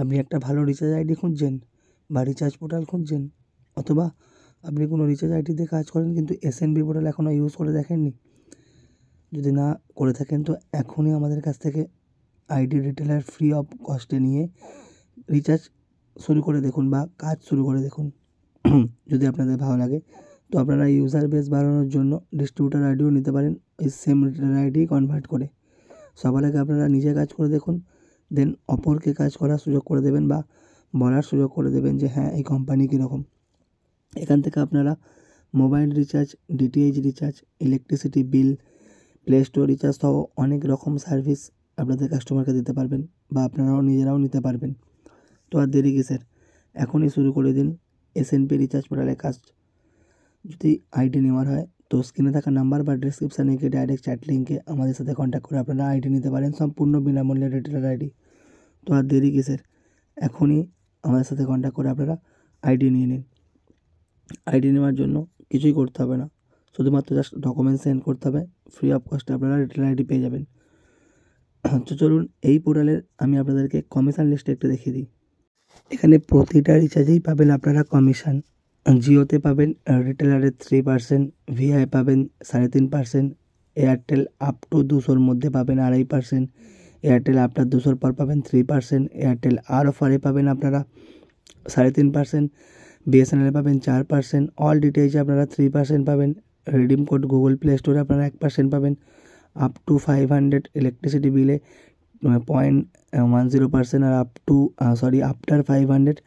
আপনি একটা ভালো রিচার্জ আইডি খুঁজছেন বা রিচার্জ পোর্টাল খুঁজছেন অথবা আপনি কোনো রিচার্জ আইডিতে কাজ করেন কিন্তু এসএনবি পোর্টাল এখনও ইউজ করে দেখেননি যদি না করে থাকেন তো এখনই আমাদের কাছ থেকে আইডি রিটেলার ফ্রি অফ কস্টে নিয়ে রিচার্জ শুরু করে দেখুন বা কাজ শুরু করে দেখুন যদি আপনাদের ভালো লাগে তো আপনারা ইউজার বেস বাড়ানোর জন্য ডিস্ট্রিবিউটার আইডিও নিতে পারেন এই সেম রিটেলার আইডি কনভার্ট করে সবার আগে আপনারা নিজে কাজ করে দেখুন দেন অপরকে কাজ করার সুযোগ করে দেবেন বা বলার সুযোগ করে দেবেন যে হ্যাঁ এই কোম্পানি কীরকম এখান থেকে আপনারা mobile recharge DTH recharge electricity bill play store recharge সহ অনেক রকম সার্ভিস আপনাদের কাস্টমারকে দিতে পারবেন বা আপনারাও নিজেরাও নিতে পারবেন তো আর দেরি কিসের এখনই শুরু করে দিন এসএনপি রিচার্জ পোর্টালের কাজ যদি আইডি নেওয়ার হয় তো স্ক্রিনে থাকা নাম্বার বা ডিসক্রিপশানে গিয়ে ডাইরেক্ট চ্যাট লিঙ্কে আমাদের সাথে কন্ট্যাক্ট করে আপনারা আইডি নিতে পারেন সম্পূর্ণ বিনামূল্যে রিটেলার আইডি তো আর দেরি কিসের এখনই আমাদের সাথে কন্ট্যাক্ট করে আপনারা আইডি নিয়ে নিন আইডি নেওয়ার জন্য কিছুই করতে হবে না শুধুমাত্র জাস্ট ডকুমেন্ট সেন্ড করতে হবে ফ্রি অফ কস্টে আপনারা রিটার্ন আইডি পেয়ে যাবেন তো চলুন এই পোর্টালের আমি আপনাদেরকে কমিশন লিস্টে একটু দেখিয়ে দিই এখানে প্রতিটা রিচার্জেই পাবেন আপনারা কমিশন জিওতে পাবেন রিটেলারের থ্রি পার্সেন্ট ভিআই পাবেন সাড়ে তিন পার্সেন্ট এয়ারটেল আপ টু দুশোর মধ্যে পাবেন আড়াই পার্সেন্ট এয়ারটেল আপনার দুশোর পর পাবেন থ্রি পার্সেন্ট এয়ারটেল আর অফারে পাবেন আপনারা সাড়ে তিন পার্সেন্ট বিএসএনএলে পাবেন চার পার্সেন্ট অল ডিটেলসে আপনারা থ্রি পার্সেন্ট পাবেন রিডিম কোড গুগল প্লে স্টোরে আপনারা এক পার্সেন্ট পাবেন up to five hundred electricity বিলে পয়েন্ট ওয়ান জিরো পার্সেন্ট আর up to sorry after five hundred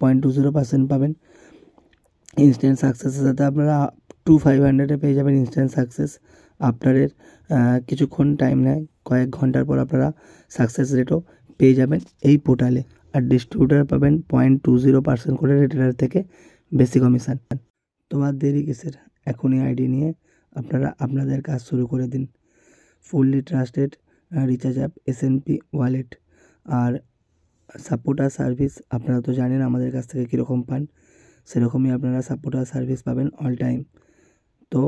point two zero percent পাবেন ইনস্ট্যান্ট সাকসেসের সাথে আপনারা আপ টু ফাইভ হান্ড্রেডে পেয়ে যাবেন ইনস্ট্যান্ট সাকসেস আপনারের কিছুক্ষণ টাইম নেয় কয়েক ঘন্টার পর আপনারা সাকসেস রেটও পেয়ে যাবেন এই পোর্টালে আর ডিস্ট্রিবিউটার পাবেন পয়েন্ট টু জিরো পার্সেন্ট করে রিটেলার থেকে বেশি কমিশন তোমার দেরি কিসের এখনই আইডি নিয়ে আপনারা আপনাদের কাজ শুরু করে দিন fully trusted recharge app P wallet আর সাপোর্ট আর সার্ভিস আপনারা তো জানেন আমাদের কাছ থেকে কীরকম পান সেরকমই আপনারা সাপোর্ট আর সার্ভিস পাবেন অল টাইম তো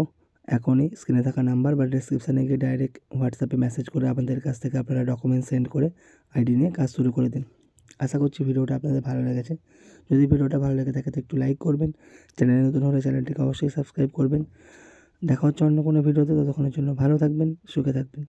এখনই স্ক্রিনে থাকা নাম্বার বা ডিসক্রিপশানে গিয়ে ডাইরেক্ট হোয়াটসঅ্যাপে মেসেজ করে আপনাদের কাছ থেকে আপনারা ডকুমেন্ট সেন্ড করে আইডি নিয়ে কাজ শুরু করে দিন আশা করছি ভিডিওটা আপনাদের ভালো লেগেছে যদি ভিডিওটা ভালো লেগে থাকে তো একটু লাইক করবেন চ্যানেলে নতুন হলে চ্যানেলটিকে অবশ্যই সাবস্ক্রাইব করবেন দেখা হচ্ছে অন্য কোনো ভিডিওতে ততক্ষণের জন্য ভালো থাকবেন সুখে থাকবেন